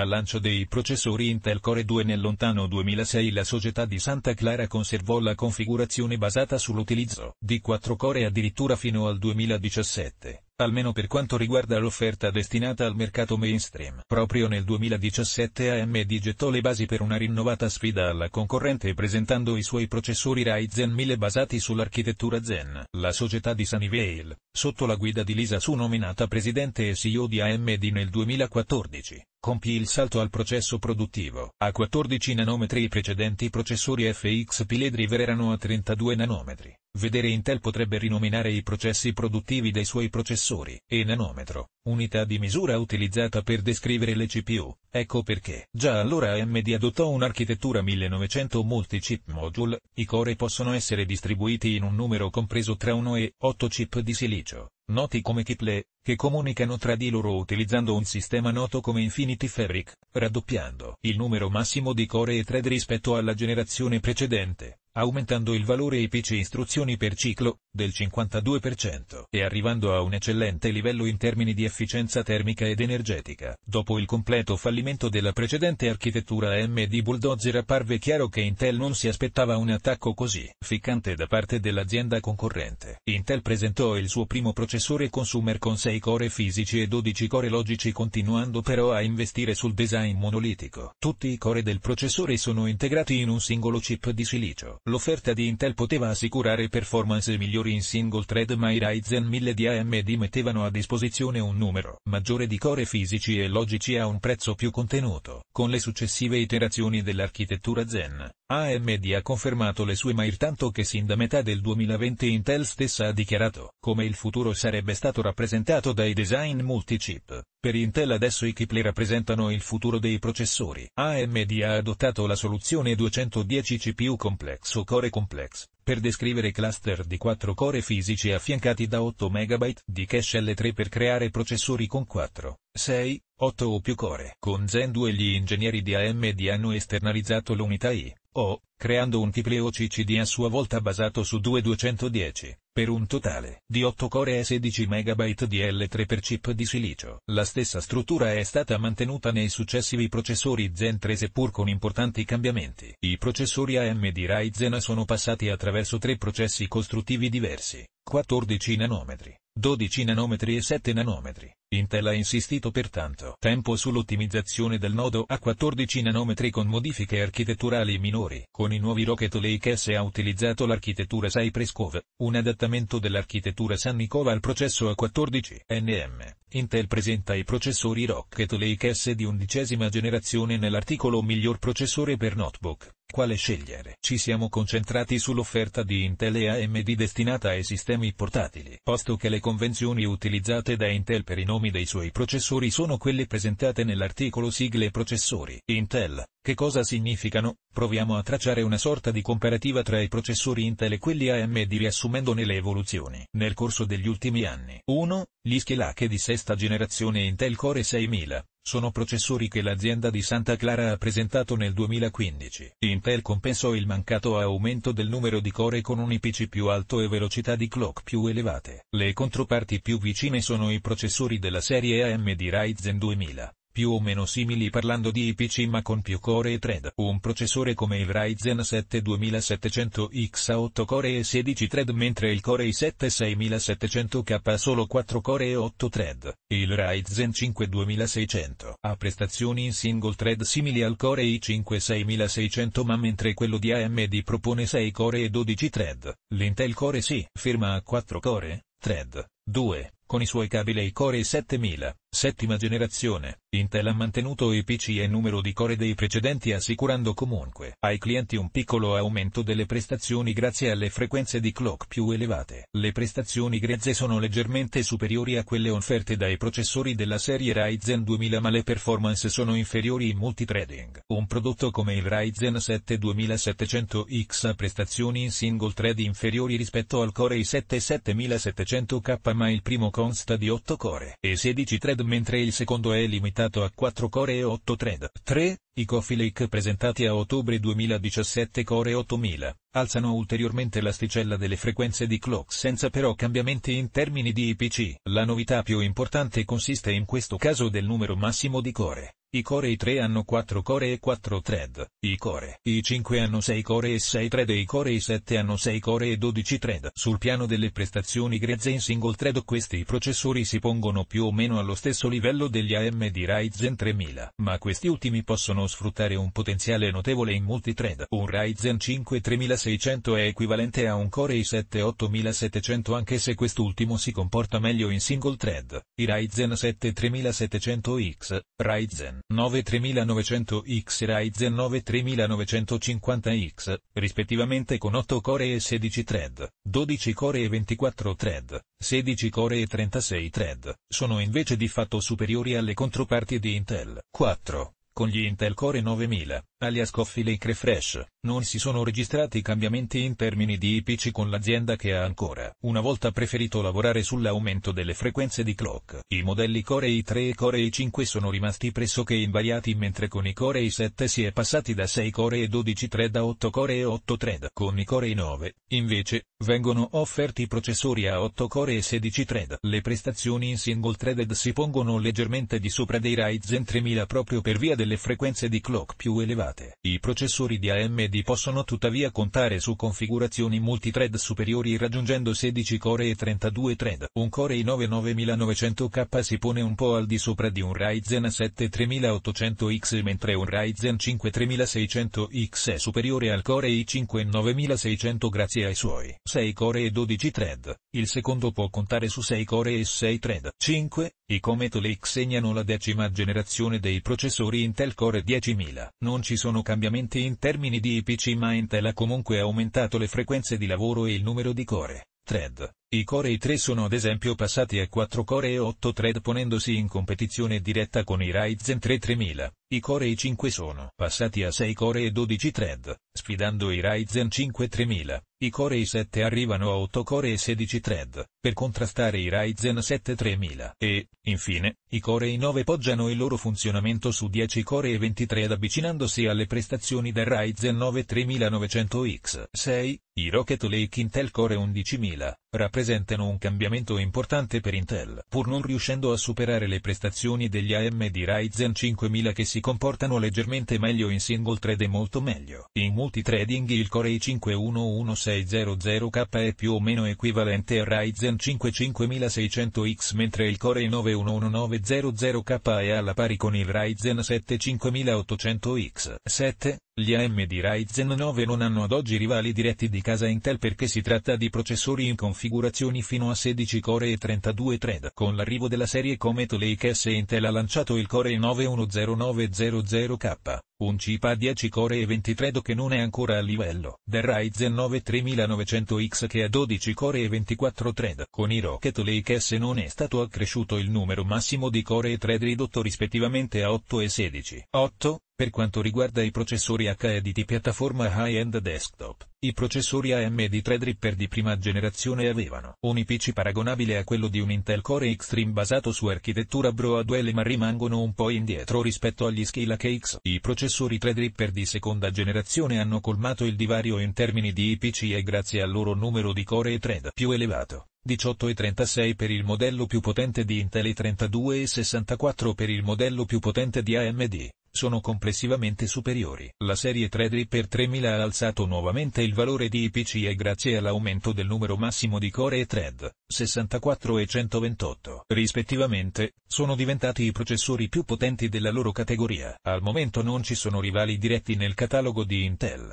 dal lancio dei processori Intel Core 2 nel lontano 2006 la società di Santa Clara conservò la configurazione basata sull'utilizzo di 4 core addirittura fino al 2017, almeno per quanto riguarda l'offerta destinata al mercato mainstream. Proprio nel 2017 AMD gettò le basi per una rinnovata sfida alla concorrente presentando i suoi processori Ryzen 1000 basati sull'architettura Zen. La società di Sunnyvale, sotto la guida di Lisa Su nominata presidente e CEO di AMD nel 2014, Compì il salto al processo produttivo. A 14 nanometri i precedenti processori FX Piledriver erano a 32 nanometri. Vedere Intel potrebbe rinominare i processi produttivi dei suoi processori. E nanometro, unità di misura utilizzata per descrivere le CPU. Ecco perché. Già allora AMD adottò un'architettura 1900 multi-chip module, i core possono essere distribuiti in un numero compreso tra 1 e 8 chip di silicio noti come kitle, che comunicano tra di loro utilizzando un sistema noto come Infinity Fabric, raddoppiando il numero massimo di core e thread rispetto alla generazione precedente aumentando il valore IPC istruzioni per ciclo del 52% e arrivando a un eccellente livello in termini di efficienza termica ed energetica. Dopo il completo fallimento della precedente architettura AMD Bulldozer apparve chiaro che Intel non si aspettava un attacco così ficcante da parte dell'azienda concorrente. Intel presentò il suo primo processore consumer con 6 core fisici e 12 core logici continuando però a investire sul design monolitico. Tutti i core del processore sono integrati in un singolo chip di silicio. L'offerta di Intel poteva assicurare performance migliori in single thread ma i Ryzen 1000 di AMD mettevano a disposizione un numero maggiore di core fisici e logici a un prezzo più contenuto. Con le successive iterazioni dell'architettura Zen, AMD ha confermato le sue mail tanto che sin da metà del 2020 Intel stessa ha dichiarato come il futuro sarebbe stato rappresentato dai design multichip. Per Intel adesso i chipli rappresentano il futuro dei processori. AMD ha adottato la soluzione 210 CPU complex o core complex, per descrivere cluster di 4 core fisici affiancati da 8 MB di cache L3 per creare processori con 4 6, 8 o più core. Con Zen 2 gli ingegneri di AMD hanno esternalizzato l'unità I, O, creando un tipleo CCD a sua volta basato su 2210, per un totale di 8 core e 16 MB di L3 per chip di silicio. La stessa struttura è stata mantenuta nei successivi processori Zen 3 seppur con importanti cambiamenti. I processori AMD Ryzen sono passati attraverso tre processi costruttivi diversi, 14 nanometri, 12 nanometri e 7 nanometri. Intel ha insistito pertanto tempo sull'ottimizzazione del nodo a 14 nanometri con modifiche architetturali minori. Con i nuovi Rocket Lake S ha utilizzato l'architettura Cypress-Cove, un adattamento dell'architettura San Nicola al processo a 14 nm. Intel presenta i processori Rocket Lake S di undicesima generazione nell'articolo Miglior processore per notebook quale scegliere. Ci siamo concentrati sull'offerta di Intel e AMD destinata ai sistemi portatili, posto che le convenzioni utilizzate da Intel per i nomi dei suoi processori sono quelle presentate nell'articolo sigle processori. Intel, che cosa significano? Proviamo a tracciare una sorta di comparativa tra i processori Intel e quelli AMD riassumendone le evoluzioni nel corso degli ultimi anni. 1. Gli Skylake di sesta generazione Intel Core 6000, sono processori che l'azienda di Santa Clara ha presentato nel 2015. Intel compensò il mancato aumento del numero di core con un IPC più alto e velocità di clock più elevate. Le controparti più vicine sono i processori della serie AMD Ryzen 2000, più o meno simili parlando di IPC ma con più core e thread. Un processore come il Ryzen 7 2700X ha 8 core e 16 thread mentre il Core i7 6700K ha solo 4 core e 8 thread. Il Ryzen 5 2600 ha prestazioni in single thread simili al Core i5 6600 ma mentre quello di AMD propone 6 core e 12 thread, l'Intel Core si ferma a 4 core, thread, 2 con i suoi cavi Core 7000, settima generazione, Intel ha mantenuto i PC e numero di core dei precedenti assicurando comunque ai clienti un piccolo aumento delle prestazioni grazie alle frequenze di clock più elevate. Le prestazioni grezze sono leggermente superiori a quelle offerte dai processori della serie Ryzen 2000 ma le performance sono inferiori in multithreading. Un prodotto come il Ryzen 7 2700X ha prestazioni in single thread inferiori rispetto al Core i7 7700K ma il primo core consta di 8 core e 16 thread mentre il secondo è limitato a 4 core e 8 thread. 3. I coffee lake presentati a ottobre 2017 core 8000 alzano ulteriormente l'asticella delle frequenze di clock senza però cambiamenti in termini di IPC. La novità più importante consiste in questo caso del numero massimo di core i core i3 hanno 4 core e 4 thread, i core i5 hanno 6 core e 6 thread e i core i7 hanno 6 core e 12 thread. Sul piano delle prestazioni grezze in single thread questi processori si pongono più o meno allo stesso livello degli AMD Ryzen 3000, ma questi ultimi possono sfruttare un potenziale notevole in multithread. Un Ryzen 5 3600 è equivalente a un core i7 8700 anche se quest'ultimo si comporta meglio in single thread. I Ryzen 7 3700X, Ryzen 9 3900X Ryzen 9 3950X, rispettivamente con 8 core e 16 thread, 12 core e 24 thread, 16 core e 36 thread, sono invece di fatto superiori alle controparti di Intel. 4. Con gli Intel Core 9000, alias Coffee Lake Refresh, non si sono registrati cambiamenti in termini di IPC con l'azienda che ha ancora una volta preferito lavorare sull'aumento delle frequenze di clock. I modelli Core i3 e Core i5 sono rimasti pressoché invariati mentre con i Core i7 si è passati da 6 Core e 12 thread a 8 Core e 8 thread. Con i Core i9, invece, vengono offerti processori a 8 Core e 16 thread. Le prestazioni in single threaded si pongono leggermente di sopra dei Ryzen 3000 proprio per via delle delle frequenze di clock più elevate. I processori di AMD possono tuttavia contare su configurazioni multithread superiori raggiungendo 16 core e 32 thread. Un core i9-9900K si pone un po' al di sopra di un Ryzen 7 3800X mentre un Ryzen 5 3600X è superiore al core i5 9600 grazie ai suoi 6 core e 12 thread. Il secondo può contare su 6 core e 6 thread. 5. I Comet Lake segnano la decima generazione dei processori Intel Core 10.000. Non ci sono cambiamenti in termini di IPC ma Intel ha comunque aumentato le frequenze di lavoro e il numero di core, thread, i Core i 3 sono ad esempio passati a 4 Core e 8 thread ponendosi in competizione diretta con i Ryzen 3 3000. I Core i 5 sono passati a 6 Core e 12 thread, sfidando i Ryzen 5 3000. I Core i 7 arrivano a 8 Core e 16 thread, per contrastare i Ryzen 7 3000. E, infine, i Core i 9 poggiano il loro funzionamento su 10 Core e 23 thread avvicinandosi alle prestazioni del Ryzen 9 3900X6, i Rocket Lake Intel Core 11000 rappresentano un cambiamento importante per Intel, pur non riuscendo a superare le prestazioni degli AMD Ryzen 5000 che si comportano leggermente meglio in single thread e molto meglio. In multitrading il Core i5-11600K è più o meno equivalente al Ryzen 5 5600X mentre il Core i9-11900K è alla pari con il Ryzen 7 5800X. 7. Gli AM di Ryzen 9 non hanno ad oggi rivali diretti di casa Intel perché si tratta di processori in configurazioni fino a 16 core e 32 thread. Con l'arrivo della serie Comet Lake S Intel ha lanciato il Core 910900K, un chip a 10 core e 20 thread che non è ancora a livello del Ryzen 9 3900X che ha 12 core e 24 thread. Con i Rocket Lake S non è stato accresciuto il numero massimo di core e thread ridotto rispettivamente a 8 e 16. 8, per quanto riguarda i processori HE di piattaforma high-end desktop, i processori AMD Threadripper di prima generazione avevano un IPC paragonabile a quello di un Intel Core Extreme basato su architettura Broadwell ma rimangono un po' indietro rispetto agli Scala Cakes. I processori Threadripper di seconda generazione hanno colmato il divario in termini di IPC e grazie al loro numero di core e thread più elevato. 18 e 36 per il modello più potente di Intel e 32 e 64 per il modello più potente di AMD sono complessivamente superiori. La serie 3 Dripper 3000 ha alzato nuovamente il valore di IPC e grazie all'aumento del numero massimo di core e thread, 64 e 128, rispettivamente, sono diventati i processori più potenti della loro categoria. Al momento non ci sono rivali diretti nel catalogo di Intel,